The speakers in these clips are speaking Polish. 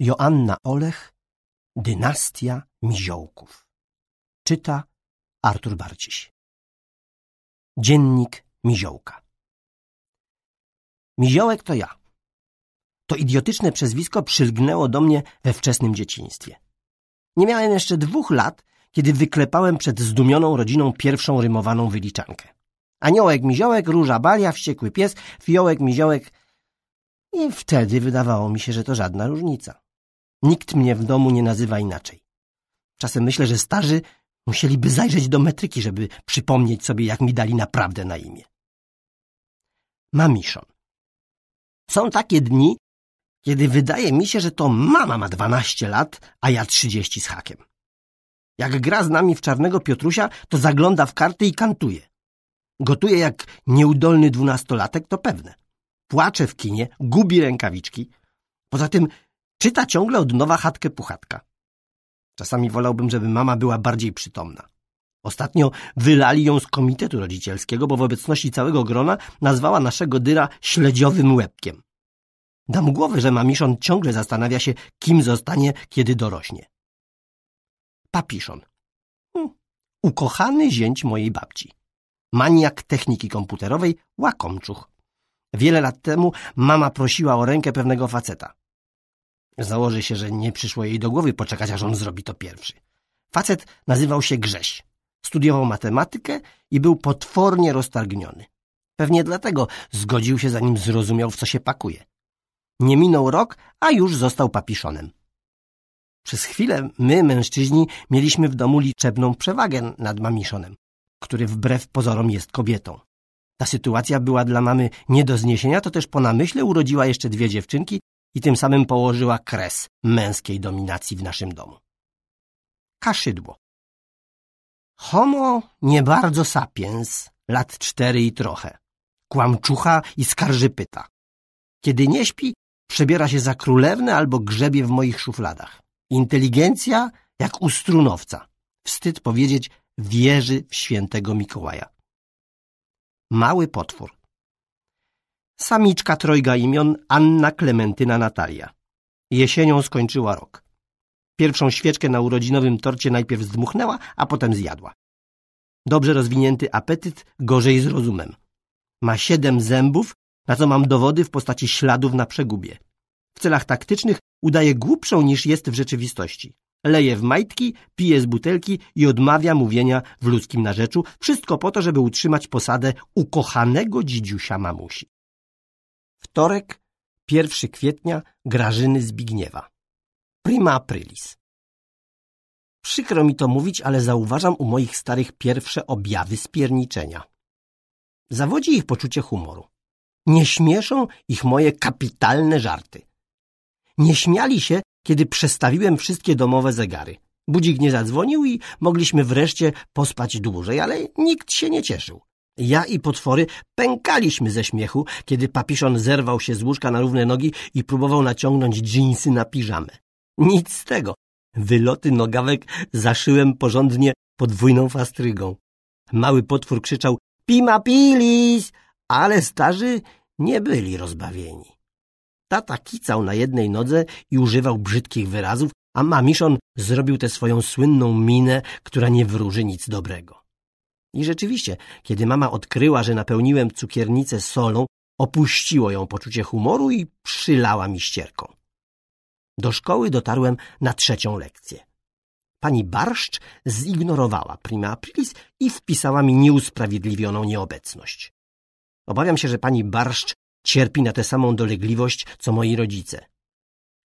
Joanna Olech, Dynastia Miziołków. Czyta Artur Barciś. Dziennik Miziołka. Miziołek to ja. To idiotyczne przezwisko przylgnęło do mnie we wczesnym dzieciństwie. Nie miałem jeszcze dwóch lat, kiedy wyklepałem przed zdumioną rodziną pierwszą rymowaną wyliczankę. Aniołek, miziołek, róża balia, wściekły pies, fiołek, miziołek. I wtedy wydawało mi się, że to żadna różnica. Nikt mnie w domu nie nazywa inaczej. Czasem myślę, że starzy musieliby zajrzeć do metryki, żeby przypomnieć sobie, jak mi dali naprawdę na imię. Mamiszon. Są takie dni, kiedy wydaje mi się, że to mama ma 12 lat, a ja 30 z hakiem. Jak gra z nami w czarnego Piotrusia, to zagląda w karty i kantuje. Gotuje jak nieudolny dwunastolatek, to pewne. Płacze w kinie, gubi rękawiczki. Poza tym Czyta ciągle od nowa chatkę puchatka. Czasami wolałbym, żeby mama była bardziej przytomna. Ostatnio wylali ją z komitetu rodzicielskiego, bo w obecności całego grona nazwała naszego dyra śledziowym łebkiem. Dam głowę, że mamiszon ciągle zastanawia się, kim zostanie, kiedy dorośnie. Papiszon. Hmm, ukochany zięć mojej babci. Maniak techniki komputerowej, łakomczuch. Wiele lat temu mama prosiła o rękę pewnego faceta. Założy się, że nie przyszło jej do głowy poczekać, aż on zrobi to pierwszy. Facet nazywał się Grześ. Studiował matematykę i był potwornie roztargniony. Pewnie dlatego zgodził się, zanim zrozumiał, w co się pakuje. Nie minął rok, a już został papiszonem. Przez chwilę my, mężczyźni, mieliśmy w domu liczebną przewagę nad mamiszonem, który wbrew pozorom jest kobietą. Ta sytuacja była dla mamy nie do zniesienia, to też po namyśle urodziła jeszcze dwie dziewczynki i tym samym położyła kres męskiej dominacji w naszym domu. Kaszydło. Homo nie bardzo sapiens, lat cztery i trochę. Kłamczucha i skarżypyta. Kiedy nie śpi, przebiera się za królewne albo grzebie w moich szufladach. Inteligencja jak u strunowca. Wstyd powiedzieć, wierzy w świętego Mikołaja. Mały potwór. Samiczka trojga imion Anna Klementyna Natalia. Jesienią skończyła rok. Pierwszą świeczkę na urodzinowym torcie najpierw zdmuchnęła, a potem zjadła. Dobrze rozwinięty apetyt, gorzej z rozumem. Ma siedem zębów, na co mam dowody w postaci śladów na przegubie. W celach taktycznych udaje głupszą niż jest w rzeczywistości. Leje w majtki, pije z butelki i odmawia mówienia w ludzkim narzeczu, wszystko po to, żeby utrzymać posadę ukochanego dzidziusia mamusi. Wtorek, 1 kwietnia Grażyny Zbigniewa. Prima aprilis. Przykro mi to mówić, ale zauważam u moich starych pierwsze objawy spierniczenia. Zawodzi ich poczucie humoru. Nie śmieszą ich moje kapitalne żarty. Nie śmiali się, kiedy przestawiłem wszystkie domowe zegary. Budzik nie zadzwonił i mogliśmy wreszcie pospać dłużej, ale nikt się nie cieszył. Ja i potwory pękaliśmy ze śmiechu, kiedy papiszon zerwał się z łóżka na równe nogi i próbował naciągnąć dżinsy na piżamę. Nic z tego. Wyloty nogawek zaszyłem porządnie podwójną fastrygą. Mały potwór krzyczał Pima pilis! Ale starzy nie byli rozbawieni. Tata kicał na jednej nodze i używał brzydkich wyrazów, a mamiszon zrobił tę swoją słynną minę, która nie wróży nic dobrego. I rzeczywiście, kiedy mama odkryła, że napełniłem cukiernicę solą, opuściło ją poczucie humoru i przylała mi ścierką. Do szkoły dotarłem na trzecią lekcję. Pani Barszcz zignorowała prima aprilis i wpisała mi nieusprawiedliwioną nieobecność. Obawiam się, że pani Barszcz cierpi na tę samą dolegliwość, co moi rodzice.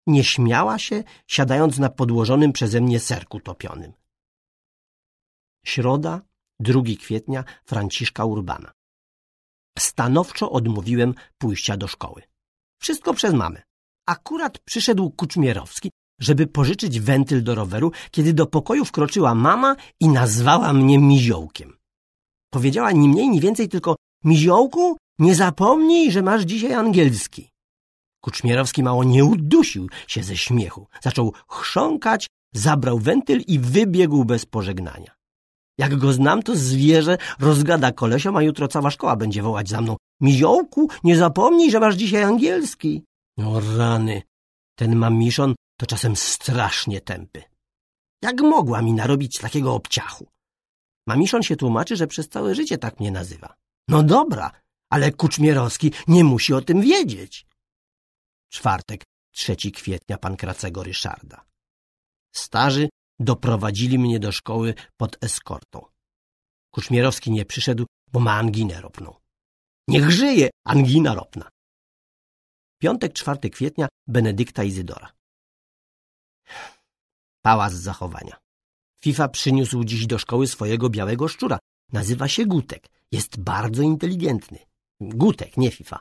Nie śmiała się, siadając na podłożonym przeze mnie serku topionym. Środa, 2 kwietnia Franciszka Urbana. Stanowczo odmówiłem pójścia do szkoły. Wszystko przez mamę. Akurat przyszedł Kuczmierowski, żeby pożyczyć wentyl do roweru, kiedy do pokoju wkroczyła mama i nazwała mnie miziołkiem. Powiedziała ni mniej, ni więcej tylko Miziołku, nie zapomnij, że masz dzisiaj angielski. Kuczmierowski mało nie udusił się ze śmiechu. Zaczął chrząkać, zabrał wentyl i wybiegł bez pożegnania. Jak go znam, to zwierzę rozgada kolesiom, a jutro cała szkoła będzie wołać za mną. Miziołku, nie zapomnij, że masz dzisiaj angielski. O no rany, ten mamiszon to czasem strasznie tępy. Jak mogła mi narobić takiego obciachu? Mamiszon się tłumaczy, że przez całe życie tak mnie nazywa. No dobra, ale Kuczmierowski nie musi o tym wiedzieć. Czwartek, 3 kwietnia, pan Kracego Ryszarda. Starzy Doprowadzili mnie do szkoły pod eskortą. Kuczmierowski nie przyszedł, bo ma anginę ropną. Niech żyje angina ropna! Piątek, 4 kwietnia, Benedykta Izydora. Pałac zachowania. FIFA przyniósł dziś do szkoły swojego białego szczura. Nazywa się Gutek. Jest bardzo inteligentny. Gutek, nie FIFA.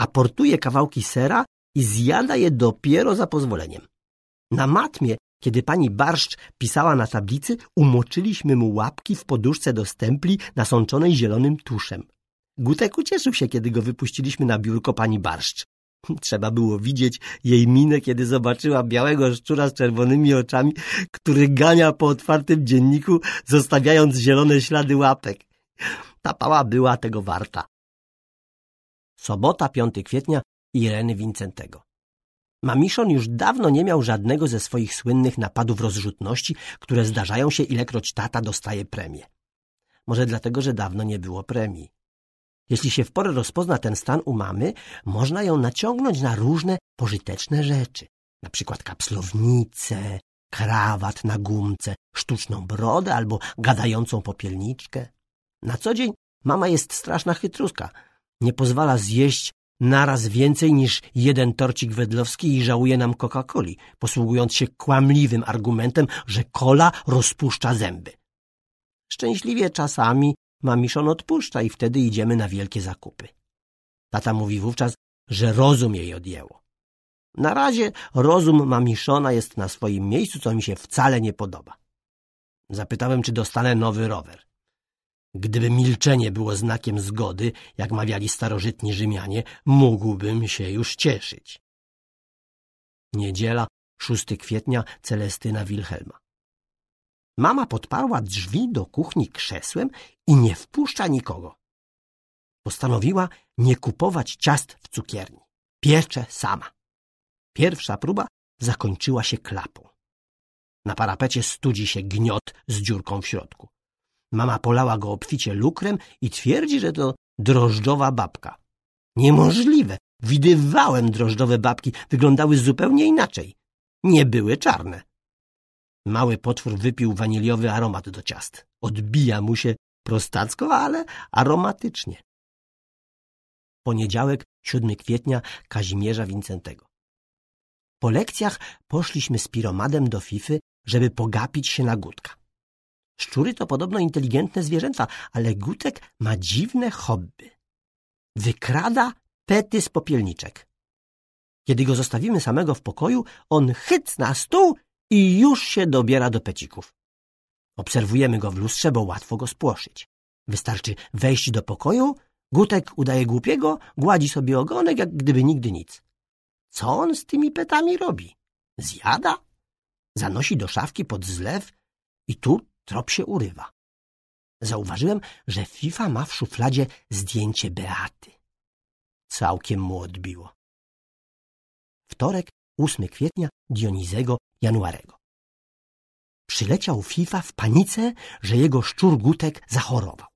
Aportuje kawałki sera i zjada je dopiero za pozwoleniem. Na matmie kiedy pani Barszcz pisała na tablicy, umoczyliśmy mu łapki w poduszce do stempli nasączonej zielonym tuszem. Gutek ucieszył się, kiedy go wypuściliśmy na biurko pani Barszcz. Trzeba było widzieć jej minę, kiedy zobaczyła białego szczura z czerwonymi oczami, który gania po otwartym dzienniku, zostawiając zielone ślady łapek. Ta pała była tego warta. Sobota, 5 kwietnia, Ireny Wincentego. Mamiszon już dawno nie miał żadnego ze swoich słynnych napadów rozrzutności, które zdarzają się ilekroć tata dostaje premię. Może dlatego, że dawno nie było premii. Jeśli się w porę rozpozna ten stan u mamy, można ją naciągnąć na różne pożyteczne rzeczy. Na przykład kapslownicę, krawat na gumce, sztuczną brodę albo gadającą popielniczkę. Na co dzień mama jest straszna chytruska. Nie pozwala zjeść naraz więcej niż jeden torcik wedlowski i żałuje nam Coca-Coli, posługując się kłamliwym argumentem, że kola rozpuszcza zęby. Szczęśliwie czasami mamiszon odpuszcza i wtedy idziemy na wielkie zakupy. Tata mówi wówczas, że rozum jej odjęło. Na razie rozum mamiszona jest na swoim miejscu, co mi się wcale nie podoba. Zapytałem, czy dostanę nowy rower. Gdyby milczenie było znakiem zgody, jak mawiali starożytni Rzymianie, mógłbym się już cieszyć. Niedziela, 6 kwietnia, Celestyna Wilhelma. Mama podparła drzwi do kuchni krzesłem i nie wpuszcza nikogo. Postanowiła nie kupować ciast w cukierni. Piecze sama. Pierwsza próba zakończyła się klapą. Na parapecie studzi się gniot z dziurką w środku. Mama polała go obficie lukrem i twierdzi, że to drożdżowa babka. Niemożliwe! Widywałem drożdżowe babki, wyglądały zupełnie inaczej. Nie były czarne. Mały potwór wypił waniliowy aromat do ciast. Odbija mu się prostacko, ale aromatycznie. Poniedziałek, 7 kwietnia, Kazimierza Wincentego. Po lekcjach poszliśmy z piromadem do Fify, żeby pogapić się na gutka. Szczury to podobno inteligentne zwierzęta, ale Gutek ma dziwne hobby. Wykrada pety z popielniczek. Kiedy go zostawimy samego w pokoju, on chyt na stół i już się dobiera do pecików. Obserwujemy go w lustrze, bo łatwo go spłoszyć. Wystarczy wejść do pokoju, Gutek udaje głupiego, gładzi sobie ogonek, jak gdyby nigdy nic. Co on z tymi petami robi? Zjada? Zanosi do szafki pod zlew i tu Trop się urywa. Zauważyłem, że FIFA ma w szufladzie zdjęcie Beaty. Całkiem mu odbiło. Wtorek, 8 kwietnia Dionizego Januarego. Przyleciał FIFA w panice, że jego szczur Gutek zachorował.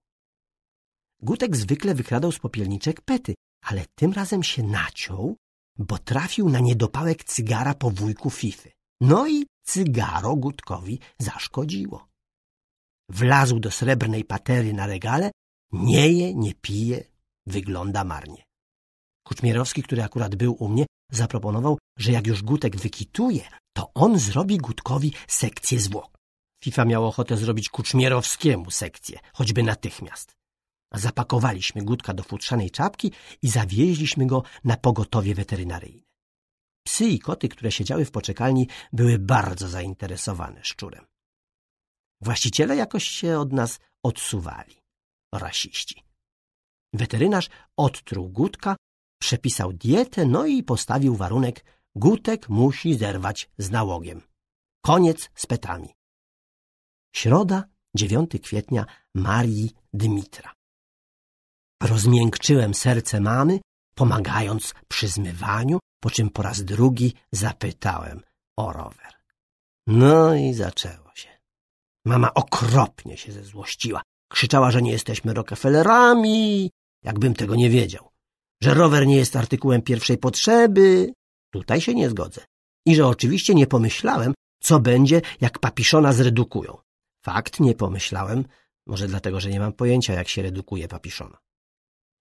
Gutek zwykle wykradał z popielniczek pety, ale tym razem się naciął, bo trafił na niedopałek cygara po wujku Fify. No i cygaro Gutkowi zaszkodziło. Wlazł do srebrnej patery na regale, nie je, nie pije, wygląda marnie. Kuczmierowski, który akurat był u mnie, zaproponował, że jak już Gutek wykituje, to on zrobi Gutkowi sekcję zwłok. FIFA miał ochotę zrobić Kuczmierowskiemu sekcję, choćby natychmiast. Zapakowaliśmy Gutka do futrzanej czapki i zawieźliśmy go na pogotowie weterynaryjne. Psy i koty, które siedziały w poczekalni, były bardzo zainteresowane szczurem. Właściciele jakoś się od nas odsuwali. Rasiści. Weterynarz odtruł Gutka, przepisał dietę, no i postawił warunek Gutek musi zerwać z nałogiem. Koniec z petami. Środa, 9 kwietnia, Marii Dmitra. Rozmiękczyłem serce mamy, pomagając przy zmywaniu, po czym po raz drugi zapytałem o rower. No i zaczęło. Mama okropnie się zezłościła, Krzyczała, że nie jesteśmy Rockefellerami, jakbym tego nie wiedział. Że rower nie jest artykułem pierwszej potrzeby. Tutaj się nie zgodzę. I że oczywiście nie pomyślałem, co będzie, jak papiszona zredukują. Fakt, nie pomyślałem. Może dlatego, że nie mam pojęcia, jak się redukuje papiszona.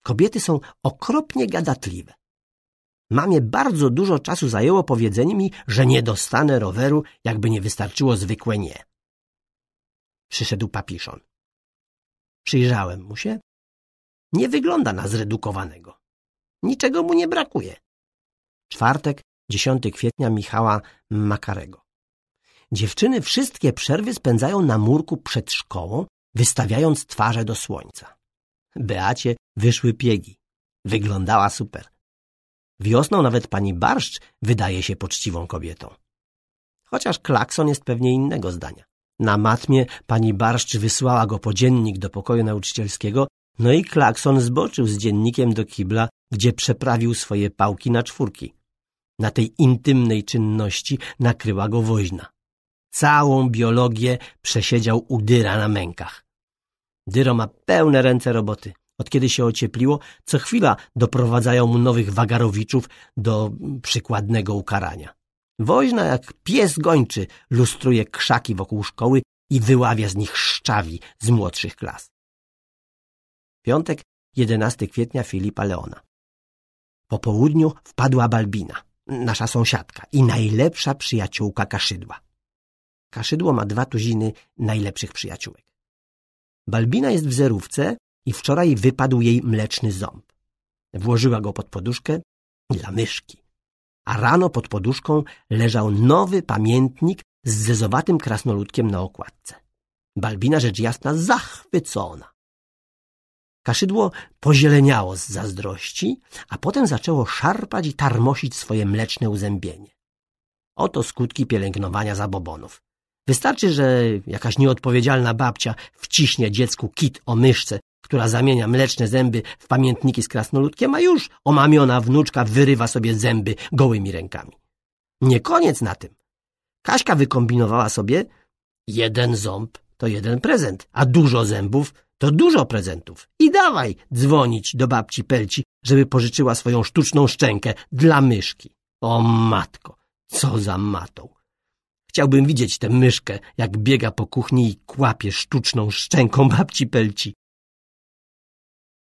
Kobiety są okropnie gadatliwe. Mamie bardzo dużo czasu zajęło powiedzenie mi, że nie dostanę roweru, jakby nie wystarczyło zwykłe nie. Przyszedł papiszon. Przyjrzałem mu się. Nie wygląda na zredukowanego. Niczego mu nie brakuje. Czwartek, 10 kwietnia Michała Makarego. Dziewczyny wszystkie przerwy spędzają na murku przed szkołą, wystawiając twarze do słońca. Beacie wyszły piegi. Wyglądała super. Wiosną nawet pani Barszcz wydaje się poczciwą kobietą. Chociaż Klakson jest pewnie innego zdania. Na matmie pani Barszcz wysłała go po dziennik do pokoju nauczycielskiego, no i Klakson zboczył z dziennikiem do kibla, gdzie przeprawił swoje pałki na czwórki. Na tej intymnej czynności nakryła go woźna. Całą biologię przesiedział u dyra na mękach. Dyro ma pełne ręce roboty. Od kiedy się ociepliło, co chwila doprowadzają mu nowych wagarowiczów do przykładnego ukarania. Woźna jak pies gończy lustruje krzaki wokół szkoły i wyławia z nich szczawi z młodszych klas. Piątek, 11 kwietnia Filipa Leona. Po południu wpadła Balbina, nasza sąsiadka i najlepsza przyjaciółka Kaszydła. Kaszydło ma dwa tuziny najlepszych przyjaciółek. Balbina jest w zerówce i wczoraj wypadł jej mleczny ząb. Włożyła go pod poduszkę dla myszki a rano pod poduszką leżał nowy pamiętnik z zezowatym krasnoludkiem na okładce. Balbina rzecz jasna zachwycona. Kaszydło pozieleniało z zazdrości, a potem zaczęło szarpać i tarmosić swoje mleczne uzębienie. Oto skutki pielęgnowania zabobonów. Wystarczy, że jakaś nieodpowiedzialna babcia wciśnie dziecku kit o myszce która zamienia mleczne zęby w pamiętniki z krasnoludkiem, a już omamiona wnuczka wyrywa sobie zęby gołymi rękami. Nie koniec na tym. Kaśka wykombinowała sobie jeden ząb to jeden prezent, a dużo zębów to dużo prezentów. I dawaj dzwonić do babci Pelci, żeby pożyczyła swoją sztuczną szczękę dla myszki. O matko, co za matą. Chciałbym widzieć tę myszkę, jak biega po kuchni i kłapie sztuczną szczęką babci Pelci.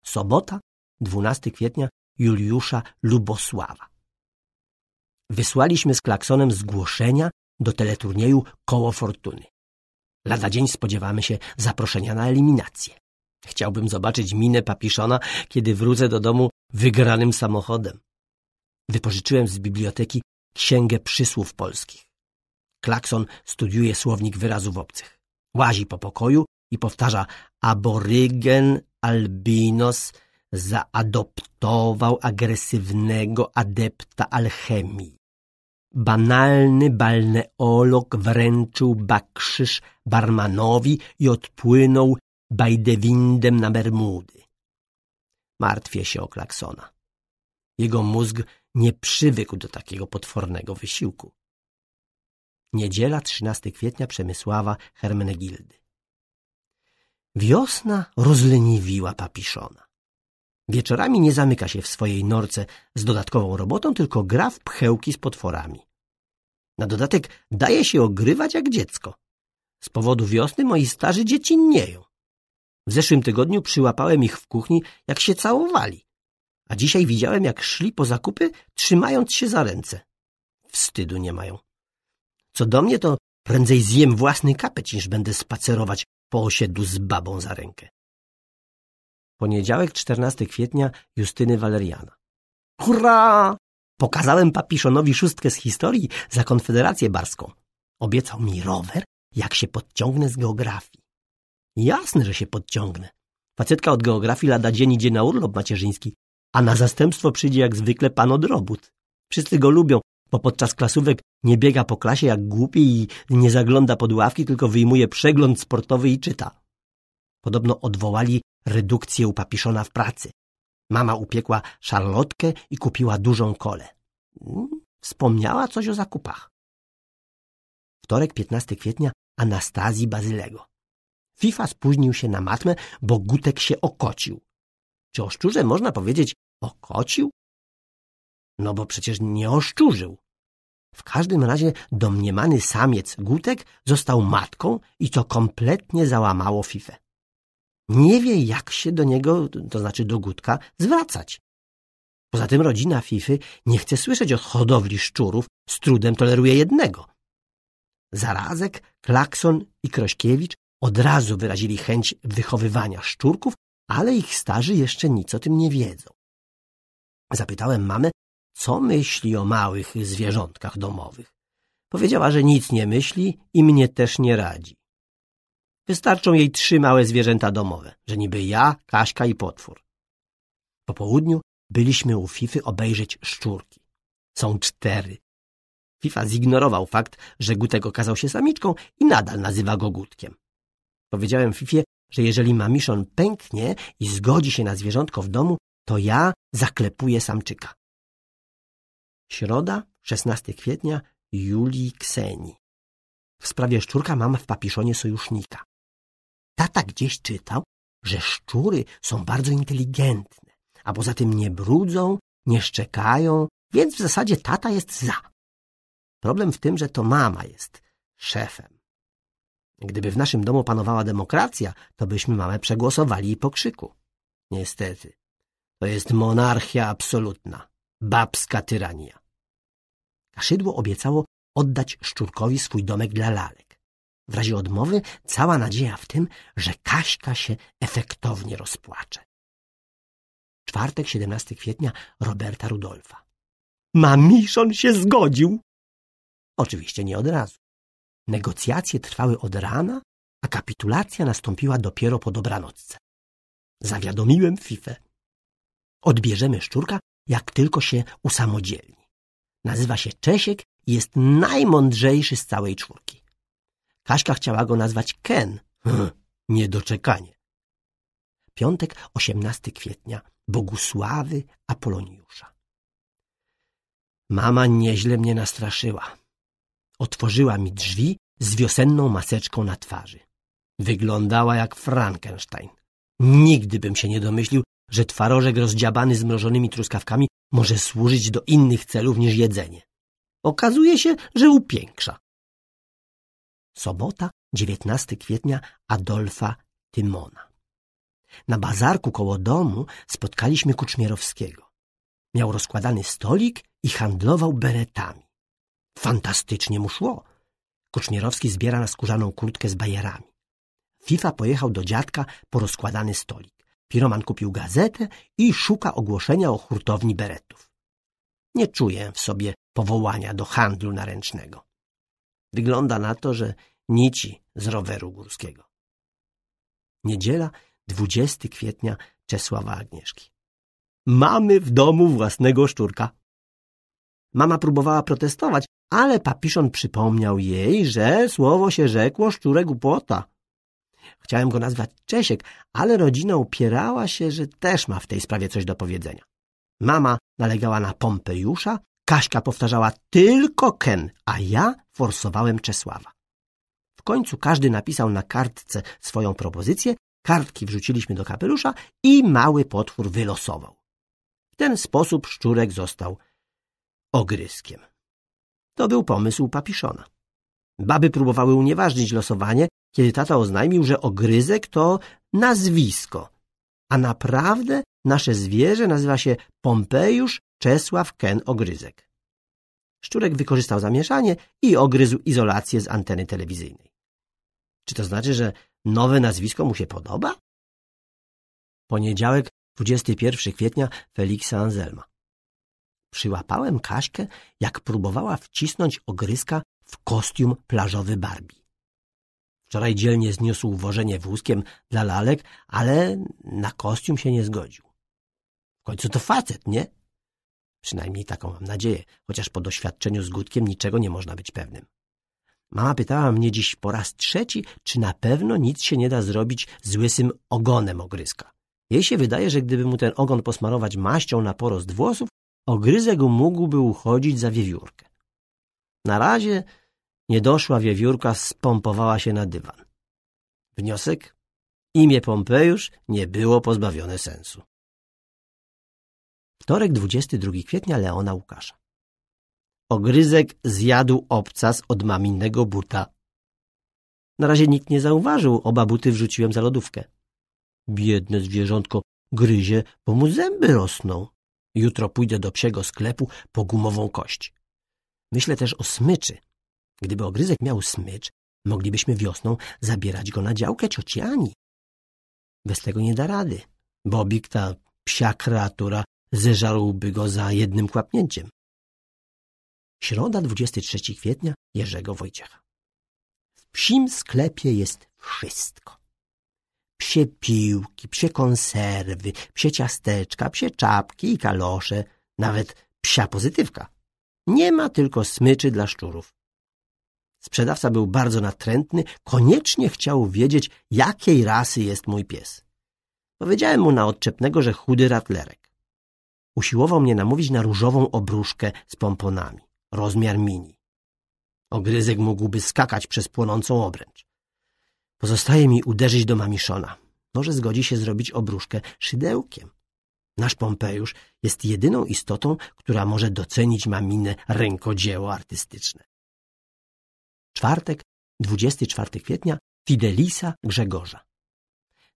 Sobota, 12 kwietnia, Juliusza Lubosława. Wysłaliśmy z klaksonem zgłoszenia do teleturnieju Koło Fortuny. Lada dzień spodziewamy się zaproszenia na eliminację. Chciałbym zobaczyć minę papiszona, kiedy wrócę do domu wygranym samochodem. Wypożyczyłem z biblioteki księgę przysłów polskich. Klakson studiuje słownik wyrazów obcych. Łazi po pokoju i powtarza aborygen, Albinos zaadoptował agresywnego adepta alchemii. Banalny balneolog wręczył bakrzyż barmanowi i odpłynął bajdewindem na Bermudy. Martwię się o Klaksona. Jego mózg nie przywykł do takiego potwornego wysiłku. Niedziela 13 kwietnia Przemysława Hermenegildy. Wiosna rozleniwiła papiszona. Wieczorami nie zamyka się w swojej norce z dodatkową robotą, tylko gra w pchełki z potworami. Na dodatek daje się ogrywać jak dziecko. Z powodu wiosny moi starzy dzieci nieją. W zeszłym tygodniu przyłapałem ich w kuchni, jak się całowali. A dzisiaj widziałem, jak szli po zakupy, trzymając się za ręce. Wstydu nie mają. Co do mnie, to prędzej zjem własny kapeć, niż będę spacerować po z babą za rękę. Poniedziałek 14 kwietnia Justyny Waleriana. Hurra! Pokazałem papiszonowi szóstkę z historii za konfederację barską. Obiecał mi rower, jak się podciągnę z geografii. Jasne, że się podciągnę. Facetka od geografii lada dzień idzie na urlop macierzyński, a na zastępstwo przyjdzie jak zwykle pan od robót. Wszyscy go lubią, bo podczas klasówek nie biega po klasie jak głupi i nie zagląda pod ławki, tylko wyjmuje przegląd sportowy i czyta. Podobno odwołali redukcję u papiszona w pracy. Mama upiekła szarlotkę i kupiła dużą kolę. Mm, wspomniała coś o zakupach. Wtorek, 15 kwietnia, Anastazji Bazylego. FIFA spóźnił się na matmę, bo Gutek się okocił. Czy o szczurze można powiedzieć okocił? No bo przecież nie oszczurzył. W każdym razie domniemany samiec Gutek został matką i to kompletnie załamało Fifę. Nie wie, jak się do niego, to znaczy do Gutka, zwracać. Poza tym rodzina Fify nie chce słyszeć o hodowli szczurów, z trudem toleruje jednego. Zarazek, Klakson i Krośkiewicz od razu wyrazili chęć wychowywania szczurków, ale ich starzy jeszcze nic o tym nie wiedzą. Zapytałem mamę, co myśli o małych zwierzątkach domowych. Powiedziała, że nic nie myśli i mnie też nie radzi. Wystarczą jej trzy małe zwierzęta domowe, że niby ja, Kaśka i potwór. Po południu byliśmy u Fify obejrzeć szczurki. Są cztery. Fifa zignorował fakt, że Gutek okazał się samiczką i nadal nazywa go Gutkiem. Powiedziałem Fifie, że jeżeli mamiszon pęknie i zgodzi się na zwierzątko w domu, to ja zaklepuję samczyka. Środa, 16 kwietnia, Julii Kseni. W sprawie szczurka mam w papiszonie sojusznika. Tata gdzieś czytał, że szczury są bardzo inteligentne, a poza tym nie brudzą, nie szczekają, więc w zasadzie tata jest za. Problem w tym, że to mama jest szefem. Gdyby w naszym domu panowała demokracja, to byśmy mamę przegłosowali i po krzyku. Niestety, to jest monarchia absolutna, babska tyrania. Kaszydło obiecało oddać szczurkowi swój domek dla lalek. W razie odmowy cała nadzieja w tym, że Kaśka się efektownie rozpłacze. Czwartek, 17 kwietnia, Roberta Rudolfa. Mamiszon się zgodził! Oczywiście nie od razu. Negocjacje trwały od rana, a kapitulacja nastąpiła dopiero po dobranocce. Zawiadomiłem Fifę. Odbierzemy szczurka, jak tylko się usamodzielni. Nazywa się Czesiek i jest najmądrzejszy z całej czwórki. Kaszka chciała go nazwać Ken. Hm, niedoczekanie. Piątek, 18 kwietnia. Bogusławy Apoloniusza. Mama nieźle mnie nastraszyła. Otworzyła mi drzwi z wiosenną maseczką na twarzy. Wyglądała jak Frankenstein. Nigdy bym się nie domyślił, że twarożek rozdziabany zmrożonymi truskawkami może służyć do innych celów niż jedzenie. Okazuje się, że upiększa. Sobota, 19 kwietnia Adolfa Tymona. Na bazarku koło domu spotkaliśmy Kuczmierowskiego. Miał rozkładany stolik i handlował beretami. Fantastycznie mu szło. Kuczmierowski zbiera na skórzaną kurtkę z bajerami. FIFA pojechał do dziadka po rozkładany stolik. Piroman kupił gazetę i szuka ogłoszenia o hurtowni beretów. Nie czuje w sobie powołania do handlu naręcznego. Wygląda na to, że nici z roweru górskiego. Niedziela, 20 kwietnia Czesława Agnieszki. Mamy w domu własnego szczurka. Mama próbowała protestować, ale papiszon przypomniał jej, że słowo się rzekło szczurek upłota Chciałem go nazwać Czesiek, ale rodzina upierała się, że też ma w tej sprawie coś do powiedzenia. Mama nalegała na Pompejusza, Kaśka powtarzała tylko Ken, a ja forsowałem Czesława. W końcu każdy napisał na kartce swoją propozycję, kartki wrzuciliśmy do kapelusza i mały potwór wylosował. W ten sposób szczurek został ogryskiem. To był pomysł papiszona. Baby próbowały unieważnić losowanie, kiedy tata oznajmił, że ogryzek to nazwisko, a naprawdę nasze zwierzę nazywa się Pompejusz Czesław Ken Ogryzek. Szczurek wykorzystał zamieszanie i ogryzł izolację z anteny telewizyjnej. Czy to znaczy, że nowe nazwisko mu się podoba? Poniedziałek, 21 kwietnia, Feliksa Anzelma. Przyłapałem Kaśkę, jak próbowała wcisnąć ogryzka w kostium plażowy Barbie. Wczoraj dzielnie zniósł wożenie wózkiem dla lalek, ale na kostium się nie zgodził. W końcu to facet, nie? Przynajmniej taką mam nadzieję, chociaż po doświadczeniu z gudkiem niczego nie można być pewnym. Mama pytała mnie dziś po raz trzeci, czy na pewno nic się nie da zrobić z łysym ogonem ogryska. Jej się wydaje, że gdyby mu ten ogon posmarować maścią na porost włosów, ogryzek mógłby uchodzić za wiewiórkę. Na razie Niedoszła wiewiórka spompowała się na dywan. Wniosek? Imię Pompejusz nie było pozbawione sensu. Wtorek 22 kwietnia Leona Łukasza. Ogryzek zjadł obcas od maminnego buta. Na razie nikt nie zauważył, oba buty wrzuciłem za lodówkę. Biedne zwierzątko gryzie, bo mu zęby rosną. Jutro pójdę do psiego sklepu po gumową kość. Myślę też o smyczy, Gdyby ogryzek miał smycz, moglibyśmy wiosną zabierać go na działkę cioci Ani. Bez tego nie da rady. Bobik, ta psia kreatura, zeżarłby go za jednym kłapnięciem. Środa 23 kwietnia Jerzego Wojciecha. W psim sklepie jest wszystko. Psie piłki, psie konserwy, psie ciasteczka, psie czapki i kalosze, nawet psia pozytywka. Nie ma tylko smyczy dla szczurów. Sprzedawca był bardzo natrętny, koniecznie chciał wiedzieć, jakiej rasy jest mój pies. Powiedziałem mu na odczepnego, że chudy ratlerek. Usiłował mnie namówić na różową obruszkę z pomponami, rozmiar mini. Ogryzek mógłby skakać przez płonącą obręcz. Pozostaje mi uderzyć do mamiszona. Może zgodzi się zrobić obruszkę szydełkiem. Nasz Pompejusz jest jedyną istotą, która może docenić maminę rękodzieło artystyczne czwartek, 24 kwietnia, Fidelisa Grzegorza.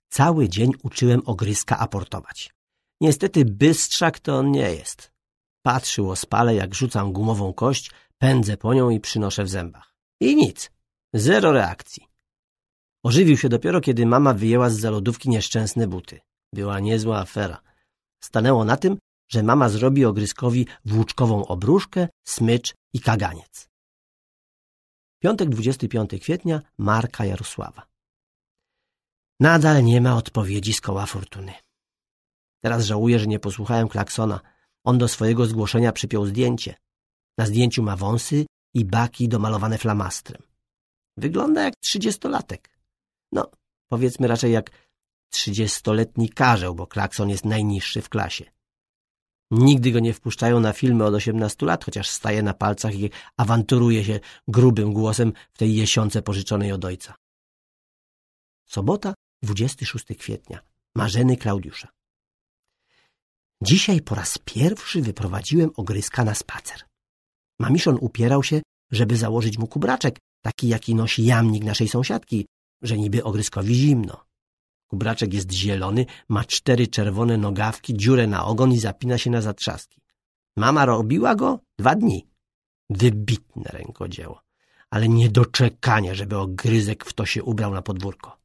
Cały dzień uczyłem ogryska aportować. Niestety bystrzak to on nie jest. Patrzył ospale, jak rzucam gumową kość, pędzę po nią i przynoszę w zębach. I nic. Zero reakcji. Ożywił się dopiero, kiedy mama wyjęła z zalodówki nieszczęsne buty. Była niezła afera. Stanęło na tym, że mama zrobi ogryskowi włóczkową obruszkę, smycz i kaganiec. Piątek 25 kwietnia Marka Jarosława. Nadal nie ma odpowiedzi z koła fortuny. Teraz żałuję, że nie posłuchałem klaksona. On do swojego zgłoszenia przypiął zdjęcie. Na zdjęciu ma wąsy i baki domalowane flamastrem. Wygląda jak trzydziestolatek. No, powiedzmy raczej jak trzydziestoletni karzeł, bo klakson jest najniższy w klasie. Nigdy go nie wpuszczają na filmy od 18 lat, chociaż staje na palcach i awanturuje się grubym głosem w tej jesiące pożyczonej od ojca. Sobota, 26 kwietnia. Marzeny Klaudiusza. Dzisiaj po raz pierwszy wyprowadziłem ogryska na spacer. Mamiszon upierał się, żeby założyć mu kubraczek, taki jaki nosi jamnik naszej sąsiadki, że niby ogryskowi zimno. Kubraczek jest zielony, ma cztery czerwone nogawki, dziurę na ogon i zapina się na zatrzaski. Mama robiła go dwa dni. Wybitne rękodzieło, ale nie do czekania, żeby ogryzek w to się ubrał na podwórko.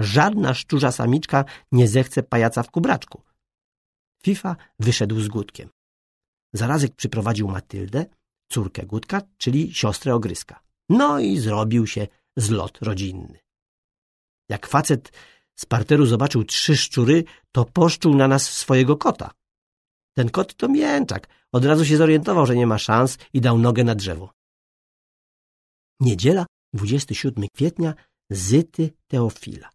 Żadna szczurza samiczka nie zechce pajaca w kubraczku. Fifa wyszedł z Gudkiem. Zarazek przyprowadził Matyldę, córkę Gudka, czyli siostrę Ogryska. No i zrobił się zlot rodzinny. Jak facet z parteru zobaczył trzy szczury, to poszczuł na nas swojego kota. Ten kot to mięczak. Od razu się zorientował, że nie ma szans i dał nogę na drzewo. Niedziela, 27 kwietnia, Zyty Teofila.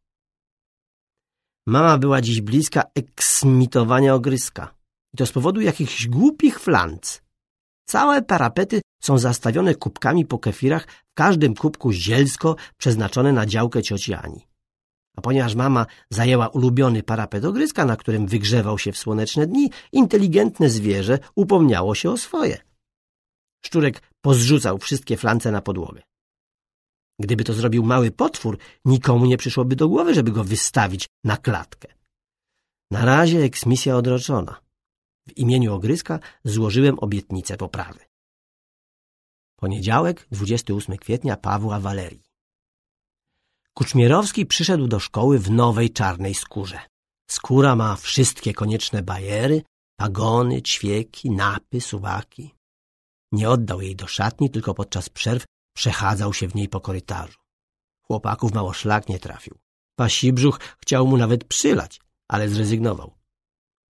Mama była dziś bliska eksmitowania ogryska. I to z powodu jakichś głupich flanc. Całe parapety są zastawione kubkami po kefirach, w każdym kubku zielsko przeznaczone na działkę cioci Ani. A ponieważ mama zajęła ulubiony parapet ogryska, na którym wygrzewał się w słoneczne dni, inteligentne zwierzę upomniało się o swoje. Szczurek pozrzucał wszystkie flance na podłogę. Gdyby to zrobił mały potwór, nikomu nie przyszłoby do głowy, żeby go wystawić na klatkę. Na razie eksmisja odroczona. W imieniu Ogryska złożyłem obietnicę poprawy. Poniedziałek, 28 kwietnia, Pawła Walerii. Kuczmierowski przyszedł do szkoły w nowej czarnej skórze. Skóra ma wszystkie konieczne bajery, pagony, ćwieki, napy, suwaki. Nie oddał jej do szatni, tylko podczas przerw przechadzał się w niej po korytarzu. Chłopaków mało szlak nie trafił. Pasibrzuch chciał mu nawet przylać, ale zrezygnował.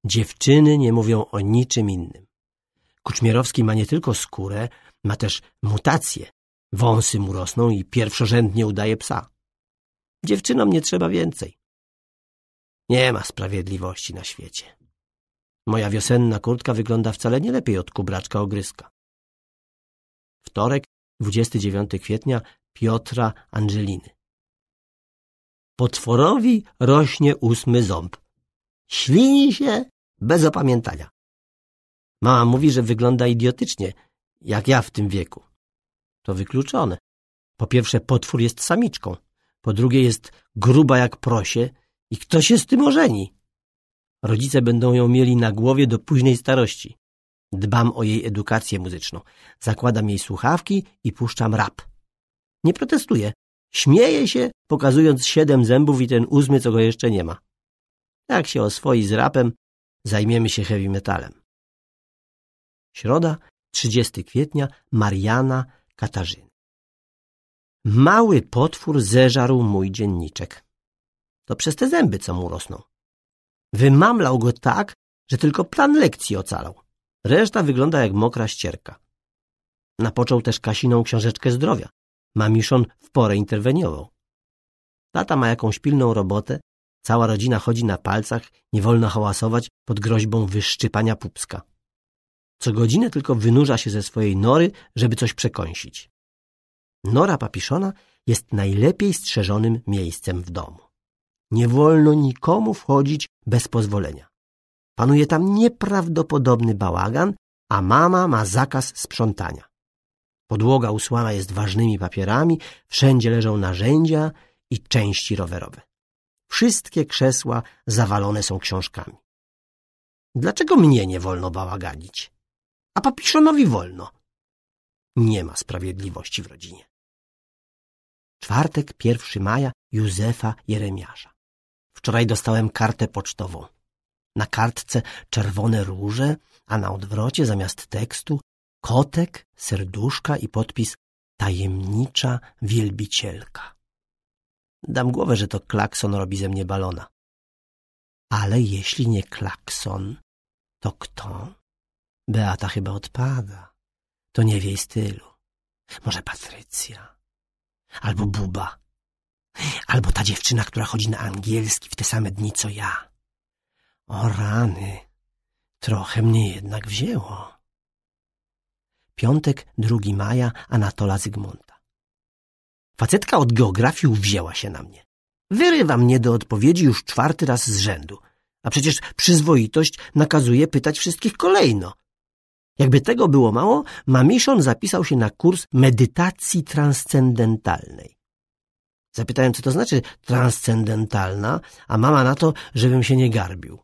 Dziewczyny nie mówią o niczym innym. Kuczmierowski ma nie tylko skórę, ma też mutacje. Wąsy mu rosną i pierwszorzędnie udaje psa. Dziewczynom nie trzeba więcej. Nie ma sprawiedliwości na świecie. Moja wiosenna kurtka wygląda wcale nie lepiej od kubraczka ogryska. Wtorek, 29 kwietnia, Piotra Angeliny. Potworowi rośnie ósmy ząb. Ślini się bez opamiętania. Mama mówi, że wygląda idiotycznie, jak ja w tym wieku. To wykluczone. Po pierwsze, potwór jest samiczką, po drugie jest gruba jak prosie i kto się z tym ożeni? Rodzice będą ją mieli na głowie do późnej starości. Dbam o jej edukację muzyczną. Zakładam jej słuchawki i puszczam rap. Nie protestuje. Śmieje się, pokazując siedem zębów i ten ósmy, co go jeszcze nie ma. Jak się oswoi z rapem, zajmiemy się heavy metalem. Środa, 30 kwietnia, Mariana Katarzyna. Mały potwór zeżarł mój dzienniczek. To przez te zęby, co mu rosną. Wymamlał go tak, że tylko plan lekcji ocalał. Reszta wygląda jak mokra ścierka. Napoczął też Kasiną książeczkę zdrowia. Mamiszon w porę interweniował. Tata ma jakąś pilną robotę, cała rodzina chodzi na palcach, nie wolno hałasować pod groźbą wyszczypania pupska. Co godzinę tylko wynurza się ze swojej nory, żeby coś przekąsić. Nora Papiszona jest najlepiej strzeżonym miejscem w domu. Nie wolno nikomu wchodzić bez pozwolenia. Panuje tam nieprawdopodobny bałagan, a mama ma zakaz sprzątania. Podłoga usłana jest ważnymi papierami, wszędzie leżą narzędzia i części rowerowe. Wszystkie krzesła zawalone są książkami. Dlaczego mnie nie wolno bałaganić? A papiszonowi wolno. Nie ma sprawiedliwości w rodzinie czwartek 1 maja Józefa Jeremiasza. Wczoraj dostałem kartę pocztową. Na kartce czerwone róże, a na odwrocie zamiast tekstu kotek, serduszka i podpis tajemnicza wielbicielka. Dam głowę, że to klakson robi ze mnie balona. Ale jeśli nie klakson, to kto? Beata chyba odpada. To nie w jej stylu. Może Patrycja. Albo Buba. Albo ta dziewczyna, która chodzi na angielski w te same dni co ja. O rany, trochę mnie jednak wzięło. Piątek, 2 maja, Anatola Zygmunta. Facetka od geografii wzięła się na mnie. Wyrywa mnie do odpowiedzi już czwarty raz z rzędu. A przecież przyzwoitość nakazuje pytać wszystkich kolejno. Jakby tego było mało, Mamiszon zapisał się na kurs medytacji transcendentalnej. Zapytałem, co to znaczy transcendentalna, a mama na to, żebym się nie garbił.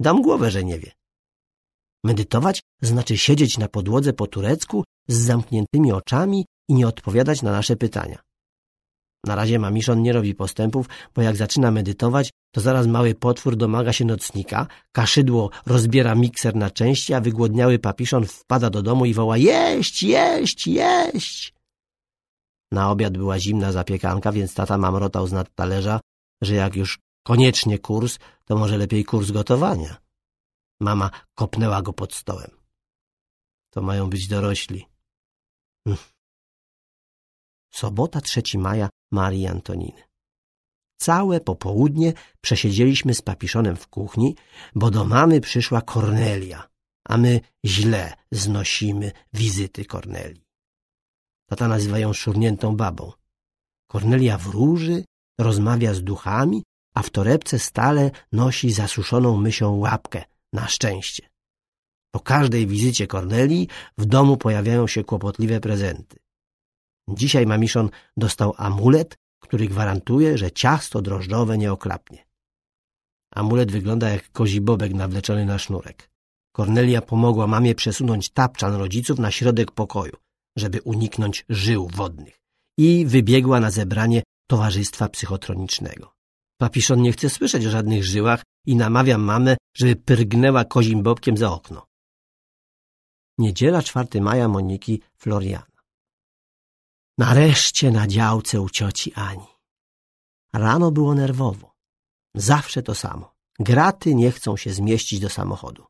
Dam głowę, że nie wie. Medytować znaczy siedzieć na podłodze po turecku z zamkniętymi oczami i nie odpowiadać na nasze pytania. Na razie mamiszon nie robi postępów, bo jak zaczyna medytować, to zaraz mały potwór domaga się nocnika, kaszydło rozbiera mikser na części, a wygłodniały papiszon wpada do domu i woła jeść, jeść, jeść. Na obiad była zimna zapiekanka, więc tata mamrotał z nad talerza, że jak już koniecznie kurs, to może lepiej kurs gotowania. Mama kopnęła go pod stołem. To mają być dorośli. Hm. Sobota 3 maja Marii Antoniny. Całe popołudnie przesiedzieliśmy z papiszonem w kuchni, bo do mamy przyszła Kornelia, a my źle znosimy wizyty Korneli. Tata nazywa ją szurniętą babą. Kornelia wróży, rozmawia z duchami, a w torebce stale nosi zasuszoną mysią łapkę, na szczęście. Po każdej wizycie Kornelii w domu pojawiają się kłopotliwe prezenty. Dzisiaj Mamiszon dostał amulet, który gwarantuje, że ciasto drożdżowe nie oklapnie. Amulet wygląda jak kozi bobek nawleczony na sznurek. Kornelia pomogła mamie przesunąć tapczan rodziców na środek pokoju, żeby uniknąć żył wodnych i wybiegła na zebranie Towarzystwa Psychotronicznego. Papiszon nie chce słyszeć o żadnych żyłach i namawia mamę, żeby pyrgnęła kozim bobkiem za okno. Niedziela 4 maja Moniki Florian. Nareszcie na działce u cioci Ani. Rano było nerwowo. Zawsze to samo. Graty nie chcą się zmieścić do samochodu.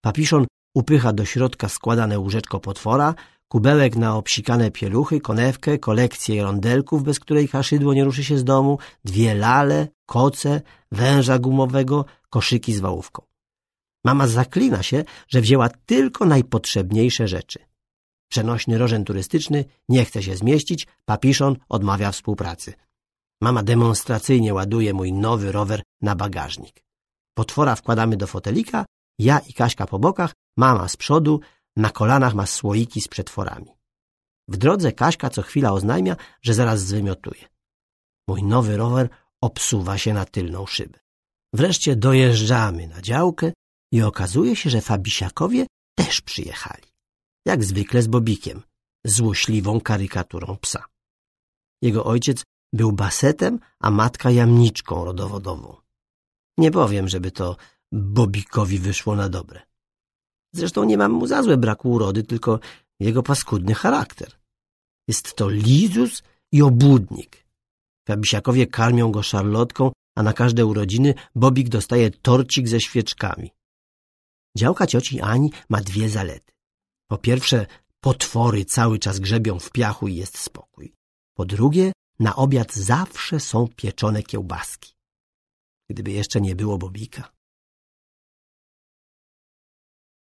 Papiszon upycha do środka składane łóżeczko potwora, kubełek na obsikane pieluchy, konewkę, kolekcję rondelków, bez której kaszydło nie ruszy się z domu, dwie lale, koce, węża gumowego, koszyki z wałówką. Mama zaklina się, że wzięła tylko najpotrzebniejsze rzeczy. Przenośny rożen turystyczny nie chce się zmieścić, papiszon odmawia współpracy. Mama demonstracyjnie ładuje mój nowy rower na bagażnik. Potwora wkładamy do fotelika, ja i Kaśka po bokach, mama z przodu, na kolanach ma słoiki z przetworami. W drodze Kaśka co chwila oznajmia, że zaraz zwymiotuje. Mój nowy rower obsuwa się na tylną szybę. Wreszcie dojeżdżamy na działkę i okazuje się, że Fabisiakowie też przyjechali jak zwykle z Bobikiem, złośliwą karykaturą psa. Jego ojciec był basetem, a matka jamniczką rodowodową. Nie powiem, żeby to Bobikowi wyszło na dobre. Zresztą nie mam mu za złe braku urody, tylko jego paskudny charakter. Jest to lizus i obłudnik. Fabisiakowie karmią go szarlotką, a na każde urodziny Bobik dostaje torcik ze świeczkami. Działka cioci Ani ma dwie zalety. Po pierwsze, potwory cały czas grzebią w piachu i jest spokój. Po drugie, na obiad zawsze są pieczone kiełbaski. Gdyby jeszcze nie było Bobika.